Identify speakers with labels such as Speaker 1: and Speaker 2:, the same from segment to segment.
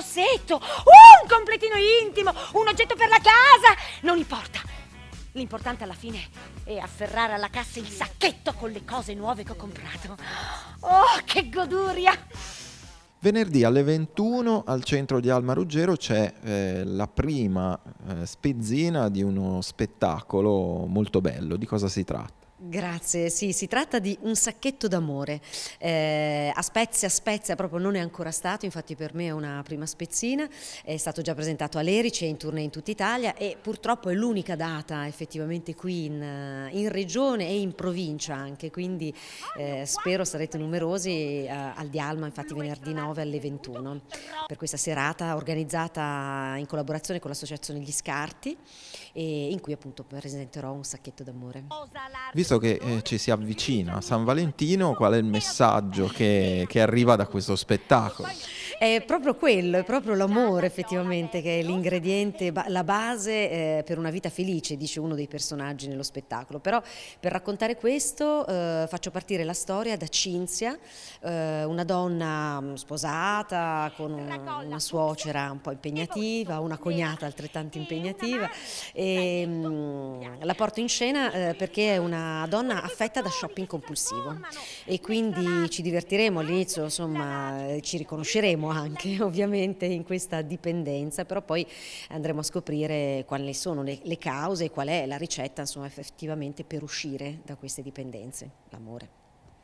Speaker 1: rossetto, un completino intimo, un oggetto per la casa, non importa. L'importante alla fine è afferrare alla cassa il sacchetto con le cose nuove che ho comprato. Oh, che goduria!
Speaker 2: Venerdì alle 21 al centro di Alma Ruggero c'è eh, la prima eh, spezzina di uno spettacolo molto bello. Di cosa si tratta?
Speaker 1: Grazie, sì, si tratta di un sacchetto d'amore, eh, a Spezia, a Spezia proprio non è ancora stato, infatti per me è una prima spezzina, è stato già presentato a Lerice, in tournée in tutta Italia e purtroppo è l'unica data effettivamente qui in, in, regione e in provincia anche, quindi eh, spero sarete numerosi eh, al Dialma, infatti venerdì 9 alle 21, per questa serata organizzata in collaborazione con l'associazione Gli Scarti in cui appunto presenterò un sacchetto d'amore.
Speaker 2: Vi visto che eh, ci si avvicina a San Valentino, qual è il messaggio che, che arriva da questo spettacolo?
Speaker 1: È proprio quello, è proprio l'amore effettivamente che è l'ingrediente, la base eh, per una vita felice, dice uno dei personaggi nello spettacolo. Però per raccontare questo eh, faccio partire la storia da Cinzia, eh, una donna mm, sposata con un, una suocera un po' impegnativa, una cognata altrettanto impegnativa. E, mm, la porto in scena eh, perché è una donna affetta da shopping compulsivo e quindi ci divertiremo all'inizio, insomma eh, ci riconosceremo anche ovviamente in questa dipendenza, però poi andremo a scoprire quali sono le, le cause e qual è la ricetta insomma, effettivamente per uscire da queste dipendenze, l'amore.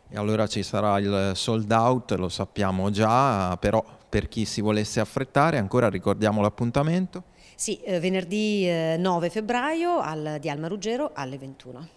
Speaker 2: E allora ci sarà il sold out, lo sappiamo già, però per chi si volesse affrettare, ancora ricordiamo l'appuntamento.
Speaker 1: Sì, eh, venerdì 9 eh, febbraio al, di Alma Ruggero alle 21.